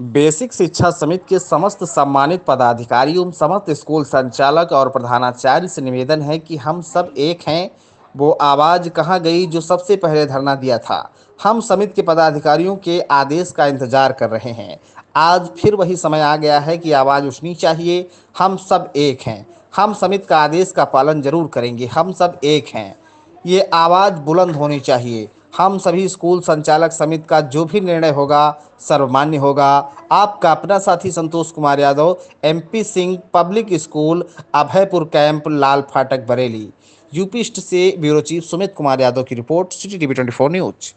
basic शिक्षा समिति के समस्त सम्मानित पदाधिकारी एवं समस्त स्कूल संचालक और प्रधानाचार्य से निवेदन है कि हम सब एक हैं वो आवाज़ कहाँ गई जो सबसे पहले धरना दिया था हम समिति के पदाधिकारियों के आदेश का इंतजार कर रहे हैं आज फिर वही समय आ गया है कि आवाज़ उठनी चाहिए हम सब एक हैं हम समिति का आदेश का पालन जरूर करेंगे हम सब एक हैं ये आवाज़ बुलंद होनी चाहिए हम सभी स्कूल संचालक समिति का जो भी निर्णय होगा सर्वमान्य होगा आपका अपना साथी Santosh Kumar Yadav MP Singh public school Abhaypur camp Lal Phatak Bareilly यूपीस्ट से ब्यूरो चीफ सुमित कुमार यादव की report city TV twenty news